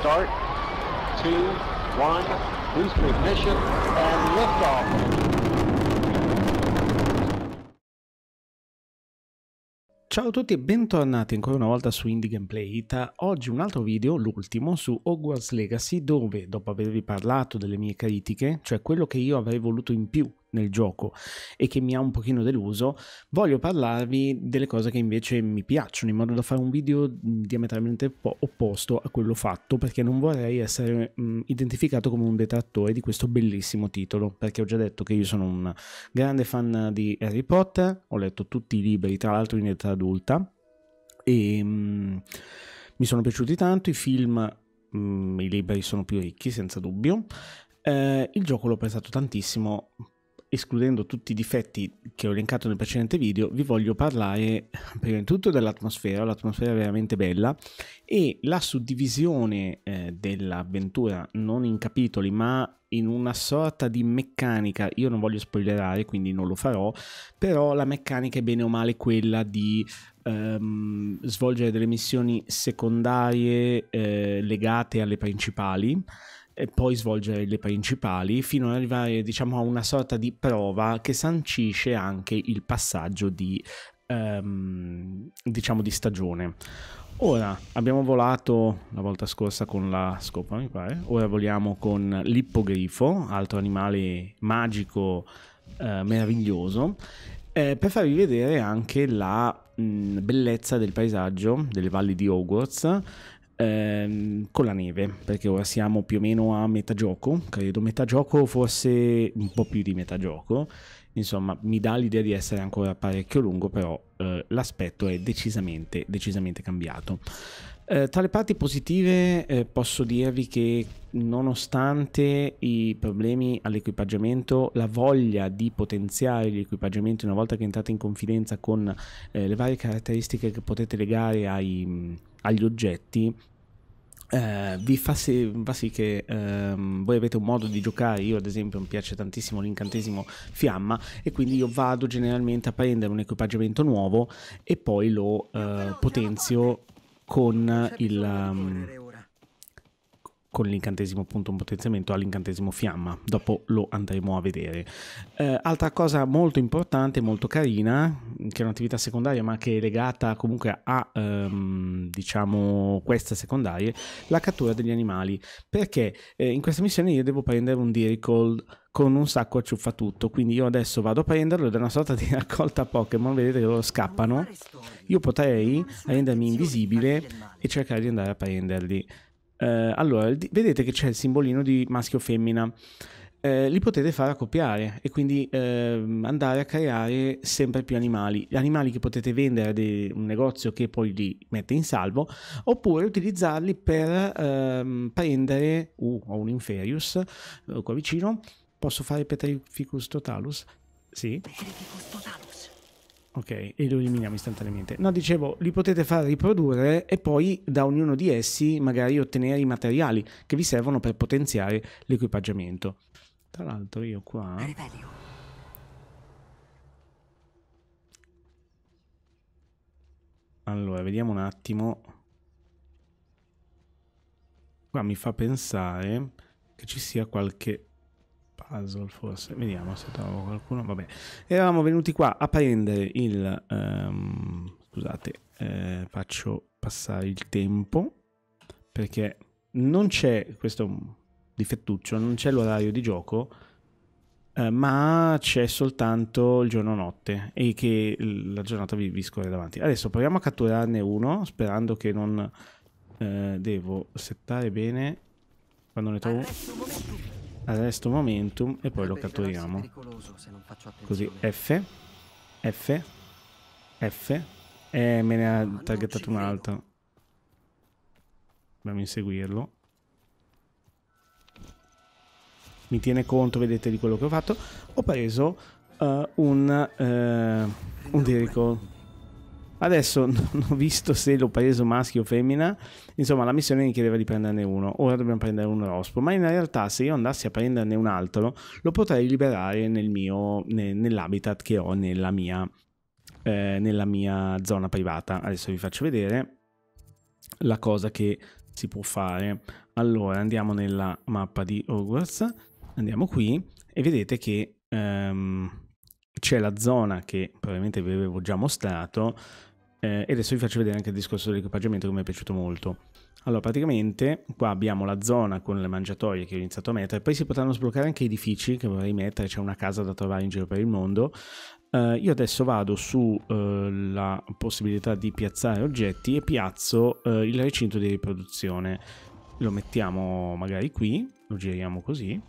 start, two, one, boost ignition, and liftoff. Ciao a tutti e bentornati ancora una volta su Indie Gameplay Ita. Oggi un altro video, l'ultimo, su Hogwarts Legacy dove, dopo avervi parlato delle mie critiche, cioè quello che io avrei voluto in più nel gioco e che mi ha un pochino deluso, voglio parlarvi delle cose che invece mi piacciono in modo da fare un video diametralmente opposto a quello fatto perché non vorrei essere mh, mm, identificato come un detrattore di questo bellissimo titolo perché ho già detto che io sono un grande fan di Harry Potter, ho letto tutti i libri tra l'altro in età adulta e mh, mm, mi sono piaciuti tanto i film mh, mm, i libri sono più ricchi senza dubbio eh, il gioco l'ho apprezzato tantissimo escludendo tutti i difetti che ho elencato nel precedente video, vi voglio parlare prima di tutto dell'atmosfera, l'atmosfera è veramente bella e la suddivisione eh, dell'avventura non in capitoli ma in una sorta di meccanica, io non voglio spoilerare quindi non lo farò, però la meccanica è bene o male quella di ehm, svolgere delle missioni secondarie eh, legate alle principali e poi svolgere le principali, fino ad arrivare diciamo, a una sorta di prova che sancisce anche il passaggio di, um, diciamo, di stagione. Ora abbiamo volato la volta scorsa con la scopa, mi pare. Ora voliamo con l'ippogrifo, altro animale magico eh, meraviglioso, eh, per farvi vedere anche la mh, mm, bellezza del paesaggio delle valli di Hogwarts, ehm, con la neve, perché ora siamo più o meno a metà gioco, credo metà gioco forse un po' più di metà gioco, insomma mi dà l'idea di essere ancora parecchio lungo, però eh, l'aspetto è decisamente, decisamente cambiato. Eh, tra le parti positive eh, posso dirvi che nonostante i problemi all'equipaggiamento, la voglia di potenziare l'equipaggiamento una volta che entrate in confidenza con eh, le varie caratteristiche che potete legare ai, agli oggetti eh, vi fa sì, fa sì che ehm, voi avete un modo di giocare. Io, ad esempio, mi piace tantissimo l'incantesimo fiamma, e quindi io vado generalmente a prendere un equipaggiamento nuovo e poi lo eh, potenzio con il, um, con l'incantesimo appunto un potenziamento all'incantesimo fiamma, dopo lo andremo a vedere. Eh, altra cosa molto importante, molto carina, che è un'attività secondaria ma che è legata comunque a ehm, diciamo questa secondaria, la cattura degli animali, perché eh, in questa missione io devo prendere un Diricold con un sacco a ciuffa tutto. Quindi io adesso vado a prenderlo ed è una sorta di raccolta Pokémon. Vedete che loro scappano. Io potrei rendermi invisibile e cercare di andare a prenderli. Eh, allora, vedete che c'è il simbolino di maschio femmina. Eh, li potete far accoppiare e quindi ehm, andare a creare sempre più animali, animali che potete vendere a un negozio che poi li mette in salvo, oppure utilizzarli per ehm, prendere, uh, ho un Inferius eh, qua vicino, posso fare Petrificus Totalus? Sì. Petrificus Totalus. Ok, e lo eliminiamo istantaneamente. No, dicevo, li potete far riprodurre e poi da ognuno di essi magari ottenere i materiali che vi servono per potenziare l'equipaggiamento. Tra l'altro io qua... Allora, vediamo un attimo. Qua mi fa pensare che ci sia qualche puzzle forse, vediamo se trovo qualcuno, vabbè. Eravamo venuti qua a prendere il... Um, scusate, eh, faccio passare il tempo, perché non c'è, questo difettuccio, non c'è l'orario di gioco, eh, ma c'è soltanto il giorno-notte e che la giornata vi, vi scorre davanti. Adesso proviamo a catturarne uno, sperando che non... Eh, devo settare bene quando ne trovo Arresto momentum e poi lo catturiamo. Così F, F, F e me ne ha targettato un altro. Dobbiamo inseguirlo. Mi tiene conto, vedete, di quello che ho fatto. Ho preso uh, un, uh, un Dirico Adesso non ho visto se l'ho preso maschio o femmina, insomma la missione mi chiedeva di prenderne uno, ora dobbiamo prendere uno rospo, ma in realtà se io andassi a prenderne un altro lo potrei liberare nel mio, nell'habitat che ho nella mia, eh, nella mia zona privata. Adesso vi faccio vedere la cosa che si può fare. Allora andiamo nella mappa di Hogwarts, andiamo qui e vedete che... Um, c'è la zona che probabilmente vi avevo già mostrato eh, e adesso vi faccio vedere anche il discorso dell'equipaggiamento che mi è piaciuto molto. Allora, praticamente qua abbiamo la zona con le mangiatoie che ho iniziato a mettere, poi si potranno sbloccare anche edifici che vorrei mettere, c'è una casa da trovare in giro per il mondo. Eh, io adesso vado sulla eh, possibilità di piazzare oggetti e piazzo eh, il recinto di riproduzione. Lo mettiamo magari qui, lo giriamo così,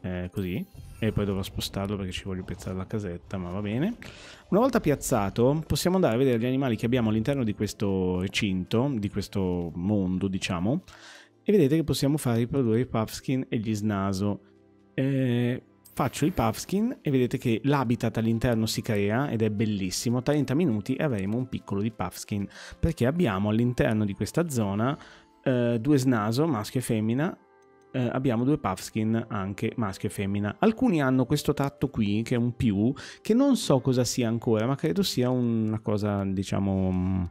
eh, così, e poi dovrò spostarlo perché ci voglio piazzare la casetta, ma va bene. Una volta piazzato possiamo andare a vedere gli animali che abbiamo all'interno di questo recinto, di questo mondo diciamo, e vedete che possiamo far riprodurre i Puffskin e gli Snaso. Eh, faccio i Puffskin e vedete che l'habitat all'interno si crea ed è bellissimo, 30 minuti e avremo un piccolo di Puffskin perché abbiamo all'interno di questa zona eh, due Snaso, maschio e femmina, eh, abbiamo due puff skin anche maschio e femmina. Alcuni hanno questo tatto qui, che è un più, che non so cosa sia ancora, ma credo sia una cosa, diciamo mm,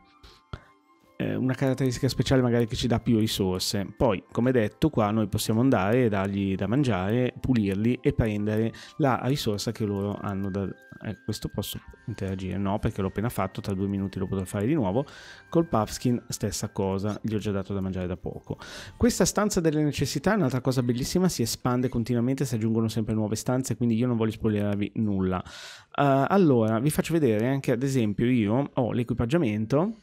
eh, una caratteristica speciale magari che ci dà più risorse. Poi, come detto, qua noi possiamo andare, e dargli da mangiare, pulirli e prendere la risorsa che loro hanno da... Eh, questo posso interagire? No, perché l'ho appena fatto, tra due minuti lo potrò fare di nuovo. Col Pupskin stessa cosa, gli ho già dato da mangiare da poco. Questa stanza delle necessità è un'altra cosa bellissima, si espande continuamente, si aggiungono sempre nuove stanze, quindi io non voglio spoilerarvi nulla. Uh, allora, vi faccio vedere anche ad esempio io ho l'equipaggiamento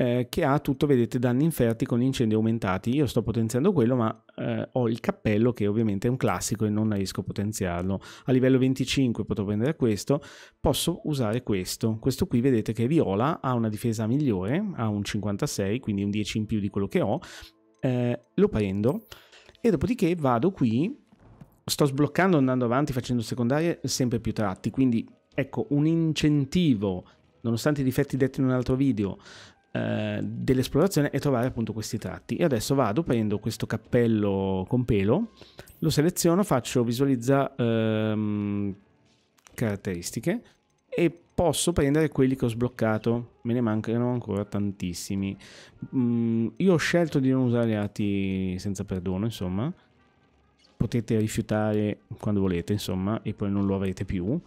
eh, che ha tutto, vedete, danni inferti con incendi aumentati. Io sto potenziando quello, ma eh, ho il cappello che ovviamente è un classico e non riesco a potenziarlo. A livello 25 potrò prendere questo, posso usare questo. Questo qui vedete che è viola, ha una difesa migliore, ha un 56, quindi un 10 in più di quello che ho. Eh, lo prendo e dopodiché vado qui, sto sbloccando andando avanti facendo secondarie sempre più tratti, quindi ecco un incentivo nonostante i difetti detti in un altro video eh, dell'esplorazione e trovare appunto questi tratti. E adesso vado, prendo questo cappello con pelo, lo seleziono, faccio visualizza ehm, caratteristiche e posso prendere quelli che ho sbloccato, me ne mancano ancora tantissimi. Mm, io ho scelto di non usare atti senza perdono, insomma, potete rifiutare quando volete, insomma, e poi non lo avrete più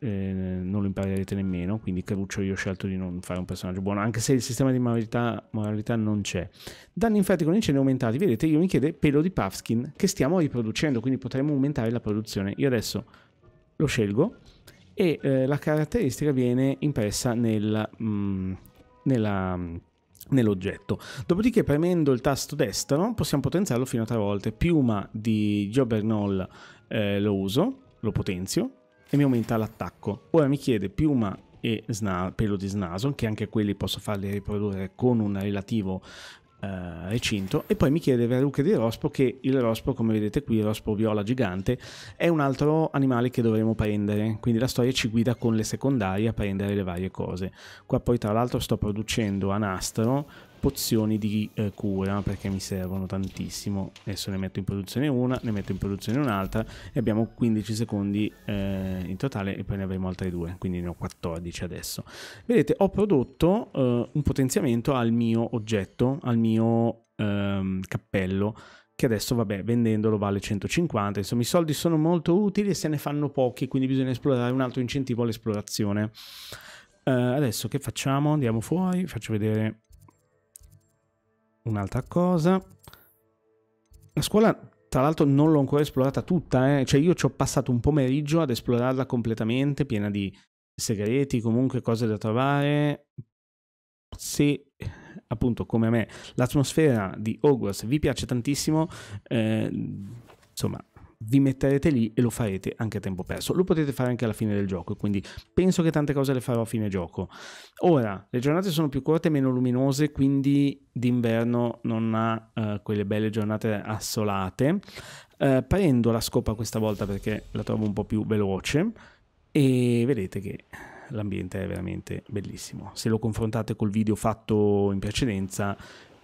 eh, non lo imparerete nemmeno, quindi Caruccio io ho scelto di non fare un personaggio buono, anche se il sistema di moralità, moralità non c'è. Danni infatti con incendi aumentati, vedete io mi chiedo pelo di Puffskin che stiamo riproducendo, quindi potremmo aumentare la produzione. Io adesso lo scelgo e eh, la caratteristica viene impressa nel, mm, nella mm, nell'oggetto. Dopodiché premendo il tasto destro possiamo potenziarlo fino a tre volte. Piuma di Jobernol eh, lo uso, lo potenzio, e mi aumenta l'attacco. Ora mi chiede piuma e sna- pelo di snaso, che anche quelli posso farli riprodurre con un relativo Uh, recinto e poi mi chiede verruche di rospo che il rospo come vedete qui il rospo viola gigante è un altro animale che dovremo prendere quindi la storia ci guida con le secondarie a prendere le varie cose qua poi tra l'altro sto producendo a nastro pozioni di eh, cura perché mi servono tantissimo adesso ne metto in produzione una ne metto in produzione un'altra e abbiamo 15 secondi eh, in totale e poi ne avremo altre due quindi ne ho 14 adesso vedete ho prodotto eh, un potenziamento al mio oggetto al mio ehm, cappello che adesso vabbè vendendolo vale 150 insomma i soldi sono molto utili e se ne fanno pochi quindi bisogna esplorare un altro incentivo all'esplorazione eh, adesso che facciamo andiamo fuori faccio vedere un'altra cosa. La scuola, tra l'altro, non l'ho ancora esplorata tutta, eh? cioè io ci ho passato un pomeriggio ad esplorarla completamente, piena di segreti, comunque cose da trovare. Se appunto come a me l'atmosfera di Hogwarts vi piace tantissimo, eh, insomma vi metterete lì e lo farete anche a tempo perso. Lo potete fare anche alla fine del gioco, quindi penso che tante cose le farò a fine gioco. Ora, le giornate sono più corte e meno luminose, quindi d'inverno non ha uh, quelle belle giornate assolate. Uh, prendo la scopa questa volta perché la trovo un po' più veloce e vedete che l'ambiente è veramente bellissimo. Se lo confrontate col video fatto in precedenza,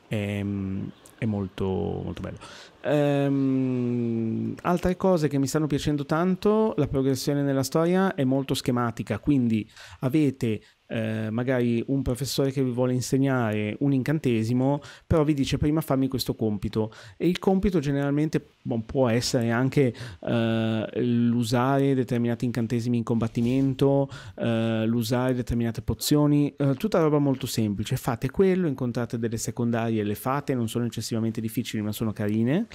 è ehm, è molto, molto bello. Ehm, altre cose che mi stanno piacendo tanto, la progressione nella storia è molto schematica, quindi avete eh, magari un professore che vi vuole insegnare un incantesimo, però vi dice prima fammi questo compito e il compito generalmente bon, può essere anche eh, l'usare determinati incantesimi in combattimento, eh, l'usare determinate pozioni, eh, tutta roba molto semplice, fate quello, incontrate delle secondarie, le fate, non sono eccessivamente difficili ma sono carine.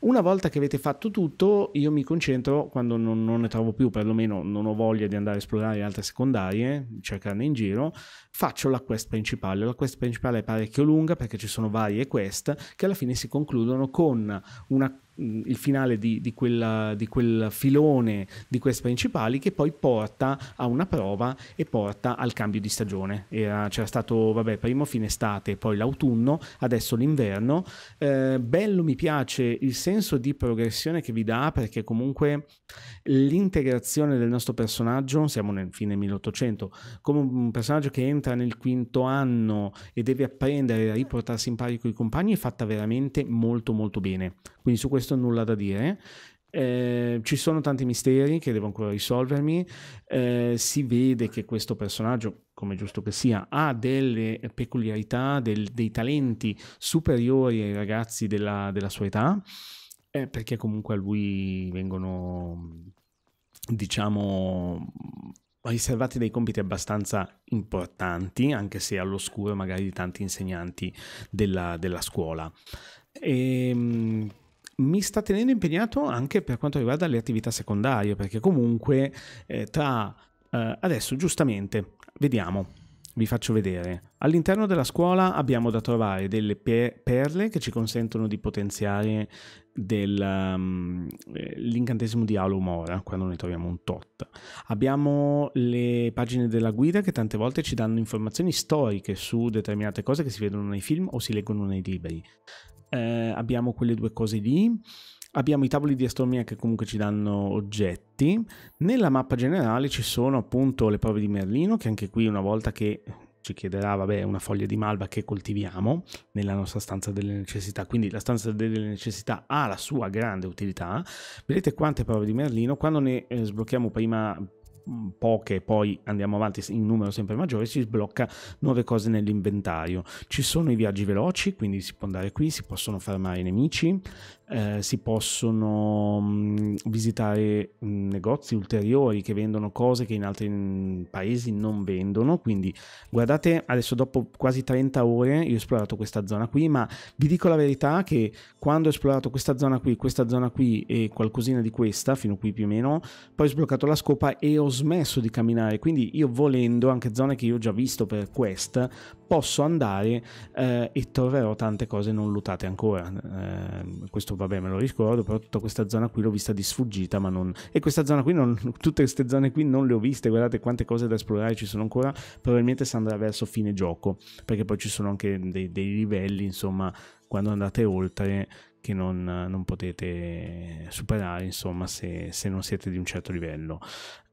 Una volta che avete fatto tutto, io mi concentro quando non, non, ne trovo più, perlomeno non ho voglia di andare a esplorare altre secondarie, cercarne in giro, faccio la quest principale. La quest principale è parecchio lunga perché ci sono varie quest che alla fine si concludono con una il finale di, di, quella, di quel filone di quest principali che poi porta a una prova e porta al cambio di stagione. Era, c'era stato, vabbè, primo fine estate, poi l'autunno, adesso l'inverno. Eh, bello, mi piace il senso di progressione che vi dà perché comunque l'integrazione del nostro personaggio, siamo nel fine 1800, come un personaggio che entra nel quinto anno e deve apprendere a riportarsi in pari con i compagni è fatta veramente molto molto bene. Quindi su questo questo nulla da dire. Eh, ci sono tanti misteri che devo ancora risolvermi. Eh, si vede che questo personaggio, come giusto che sia, ha delle peculiarità, del, dei talenti superiori ai ragazzi della, della sua età, eh, perché comunque a lui vengono, diciamo, riservati dei compiti abbastanza importanti, anche se all'oscuro magari di tanti insegnanti della, della scuola. E, ehm, mi sta tenendo impegnato anche per quanto riguarda le attività secondarie, perché comunque eh, tra eh, adesso giustamente vediamo vi faccio vedere. All'interno della scuola abbiamo da trovare delle perle che ci consentono di potenziare um, l'incantesimo di Alo Mora, quando ne troviamo un tot. Abbiamo le pagine della guida che tante volte ci danno informazioni storiche su determinate cose che si vedono nei film o si leggono nei libri eh, abbiamo quelle due cose lì, abbiamo i tavoli di astronomia che comunque ci danno oggetti, nella mappa generale ci sono appunto le prove di Merlino che anche qui una volta che ci chiederà vabbè, una foglia di malva che coltiviamo nella nostra stanza delle necessità. Quindi la stanza delle necessità ha la sua grande utilità. Vedete quante prove di Merlino. Quando ne eh, sblocchiamo prima Mm, poche, poi andiamo avanti in numero sempre maggiore, si sblocca nuove cose nell'inventario. Ci sono i viaggi veloci, quindi si può andare qui, si possono fermare i nemici, eh, si possono mh, mm, visitare mh, mm, negozi ulteriori che vendono cose che in altri mm, paesi non vendono. Quindi guardate, adesso dopo quasi 30 ore io ho esplorato questa zona qui, ma vi dico la verità che quando ho esplorato questa zona qui, questa zona qui e qualcosina di questa, fino qui più o meno, poi ho sbloccato la scopa e ho smesso di camminare. Quindi io volendo, anche zone che io ho già visto per quest, posso andare eh, e troverò tante cose non lootate ancora. Eh, questo vabbè me lo ricordo, però tutta questa zona qui l'ho vista di sfuggita, ma non... E questa zona qui, non... tutte queste zone qui non le ho viste, guardate quante cose da esplorare ci sono ancora, probabilmente si andrà verso fine gioco, perché poi ci sono anche dei, dei livelli, insomma, quando andate oltre che non, non potete superare, insomma, se, se, non siete di un certo livello.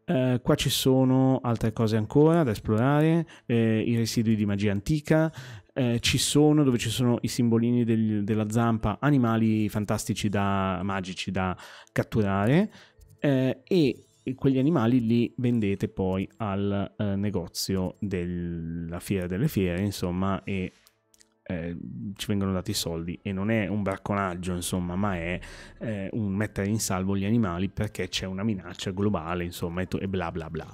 Eh, qua ci sono altre cose ancora da esplorare, eh, i residui di magia antica, eh, ci sono dove ci sono i simbolini del, della zampa, animali fantastici da magici da catturare eh, e quegli animali li vendete poi al eh, negozio della fiera delle fiere, insomma, e eh, ci vengono dati i soldi e non è un bracconaggio, insomma, ma è eh, un mettere in salvo gli animali perché c'è una minaccia globale, insomma, e, to- e bla bla bla.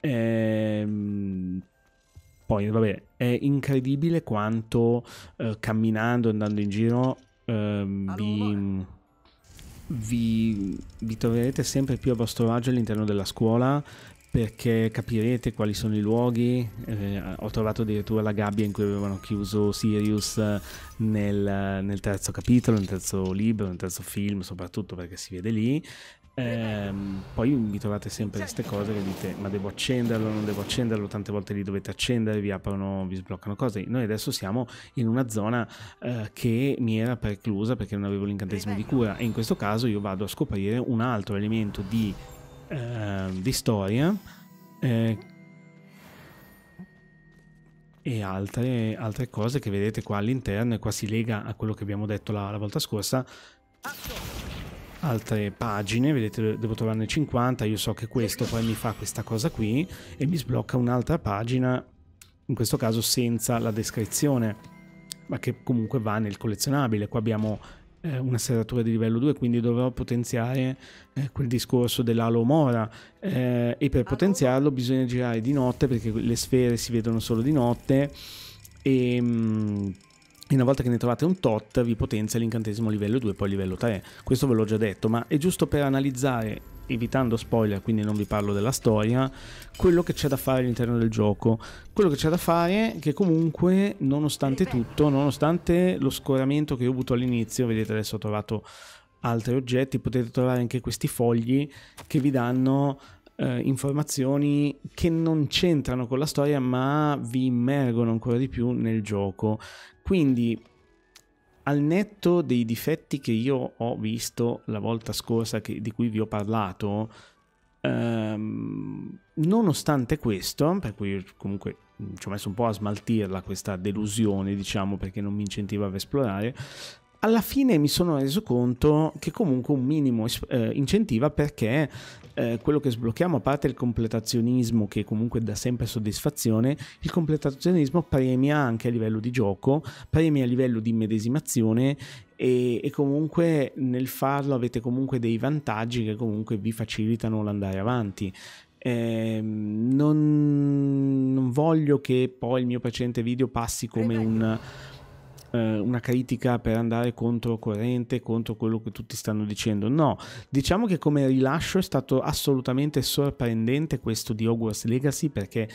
Ehm, poi, vabbè, è incredibile quanto eh, camminando, andando in giro, ehm, vi, vi, vi troverete sempre più a vostro agio all'interno della scuola perché capirete quali sono i luoghi. Eh, ho trovato addirittura la gabbia in cui avevano chiuso Sirius eh, nel, nel, terzo capitolo, nel terzo libro, nel terzo film, soprattutto perché si vede lì. Eh, poi vi trovate sempre queste cose che dite ma devo accenderlo, non devo accenderlo, tante volte li dovete accendere, vi aprono, vi sbloccano cose. Noi adesso siamo in una zona eh, che mi era preclusa perché non avevo l'incantesimo di cura e in questo caso io vado a scoprire un altro elemento di eh, di storia eh, e altre, altre, cose che vedete qua all'interno e qua si lega a quello che abbiamo detto la, la volta scorsa altre pagine, vedete devo trovarne 50, io so che questo poi mi fa questa cosa qui e mi sblocca un'altra pagina, in questo caso senza la descrizione, ma che comunque va nel collezionabile. Qua abbiamo eh, una serratura di livello 2, quindi dovrò potenziare eh, quel discorso dell'alo mora eh, e per potenziarlo bisogna girare di notte perché le sfere si vedono solo di notte e... Ehm, Mh, e una volta che ne trovate un tot vi potenzia l'incantesimo livello 2 poi livello 3. Questo ve l'ho già detto, ma è giusto per analizzare, evitando spoiler, quindi non vi parlo della storia, quello che c'è da fare all'interno del gioco. Quello che c'è da fare è che comunque, nonostante tutto, nonostante lo scoramento che ho avuto all'inizio, vedete adesso ho trovato altri oggetti, potete trovare anche questi fogli che vi danno eh, informazioni che non c'entrano con la storia ma vi immergono ancora di più nel gioco quindi, al netto dei difetti che io ho visto la volta scorsa che, di cui vi ho parlato, ehm, nonostante questo, per cui comunque mm, ci ho messo un po' a smaltirla questa delusione, diciamo, perché non mi incentivava a esplorare, alla fine mi sono reso conto che comunque un minimo eh, incentiva perché eh, quello che sblocchiamo, a parte il completazionismo che comunque dà sempre soddisfazione, il completazionismo premia anche a livello di gioco, premia a livello di medesimazione e, e comunque nel farlo avete comunque dei vantaggi che comunque vi facilitano l'andare avanti. Eh, non, non, voglio che poi il mio precedente video passi come un eh, una critica per andare contro corrente, contro quello che tutti stanno dicendo. No, diciamo che come rilascio è stato assolutamente sorprendente questo di Hogwarts Legacy perché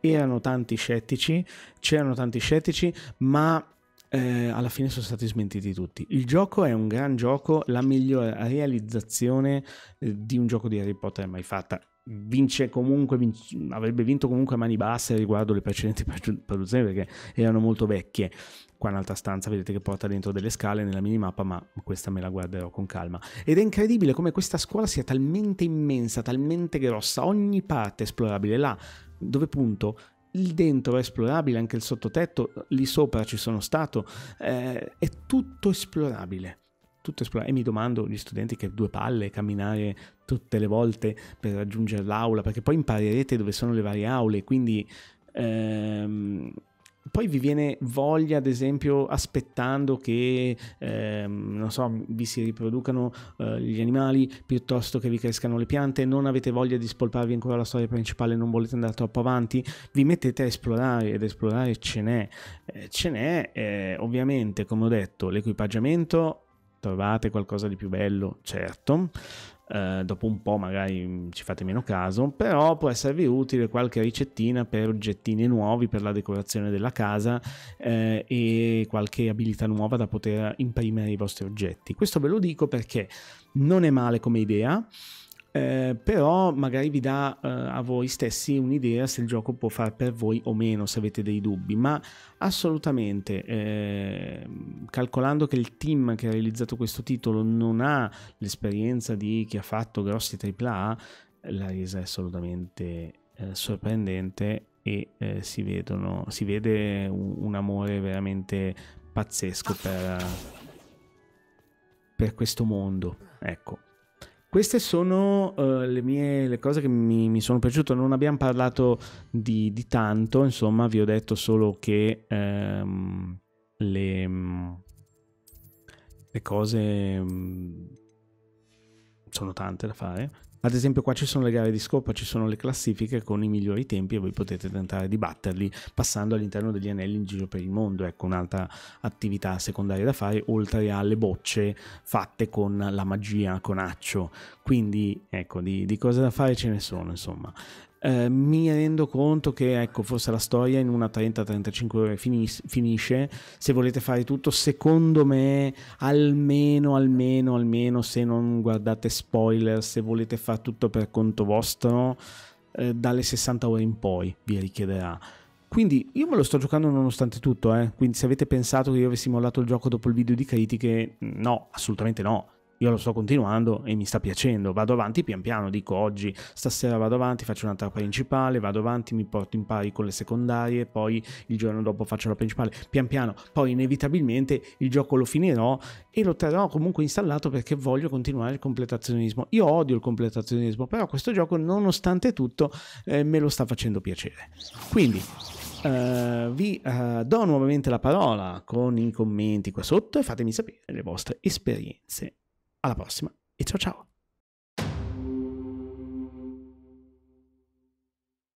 erano tanti scettici, c'erano tanti scettici, ma eh, alla fine sono stati smentiti tutti. Il gioco è un gran gioco, la migliore realizzazione eh, di un gioco di Harry Potter mai fatta. Vince comunque, vince, avrebbe vinto comunque a mani basse riguardo le precedenti produzioni perché erano molto vecchie. Qua in un'altra stanza vedete che porta dentro delle scale nella minimappa, ma questa me la guarderò con calma. Ed è incredibile come questa scuola sia talmente immensa, talmente grossa, ogni parte è esplorabile. Là, dove punto, il dentro è esplorabile, anche il sottotetto, lì sopra ci sono stato, eh, è tutto esplorabile. Tutto esplorabile. E mi domando, gli studenti, che due palle camminare tutte le volte per raggiungere l'aula, perché poi imparerete dove sono le varie aule, quindi... Ehm, poi vi viene voglia, ad esempio, aspettando che ehm, so, vi si riproducano eh, gli animali piuttosto che vi crescano le piante, non avete voglia di spolparvi ancora la storia principale, non volete andare troppo avanti, vi mettete a esplorare ed esplorare ce n'è. Eh, ce n'è eh, ovviamente, come ho detto, l'equipaggiamento trovate qualcosa di più bello, certo, eh, dopo un po' magari mm, ci fate meno caso, però può esservi utile qualche ricettina per oggettini nuovi per la decorazione della casa eh, e qualche abilità nuova da poter imprimere i vostri oggetti. Questo ve lo dico perché non è male come idea eh, però magari vi dà eh, a voi stessi un'idea se il gioco può far per voi o meno, se avete dei dubbi, ma assolutamente, eh, calcolando che il team che ha realizzato questo titolo non ha l'esperienza di chi ha fatto grossi AAA, la resa è assolutamente eh, sorprendente e eh, si, vedono, si vede un, un amore veramente pazzesco per, per questo mondo. Ecco. Queste sono uh, le mie le cose che mi, mi, sono piaciute. Non abbiamo parlato di, di, tanto, insomma, vi ho detto solo che ehm, le, mm, le, cose mm, sono tante da fare. Ad esempio qua ci sono le gare di scopa, ci sono le classifiche con i migliori tempi e voi potete tentare di batterli passando all'interno degli anelli in giro per il mondo, ecco un'altra attività secondaria da fare oltre alle bocce fatte con la magia, con accio. Quindi ecco di, di cose da fare ce ne sono insomma. Eh, mi rendo conto che ecco, forse la storia in una 30-35 ore finis- finisce. Se volete fare tutto, secondo me, almeno, almeno, almeno, se non guardate spoiler, se volete fare tutto per conto vostro, eh, dalle 60 ore in poi vi richiederà. Quindi io me lo sto giocando nonostante tutto, eh? quindi se avete pensato che io avessi mollato il gioco dopo il video di critiche, no, assolutamente no io lo sto continuando e mi sta piacendo, vado avanti pian piano, dico oggi, stasera vado avanti, faccio un'altra principale, vado avanti, mi porto in pari con le secondarie, poi il giorno dopo faccio la principale, pian piano, poi inevitabilmente il gioco lo finirò e lo terrò comunque installato perché voglio continuare il completazionismo. Io odio il completazionismo, però questo gioco nonostante tutto eh, me lo sta facendo piacere. Quindi Uh, vi uh, do nuovamente la parola con i commenti qua sotto e fatemi sapere le vostre esperienze alla prossima e ciao ciao!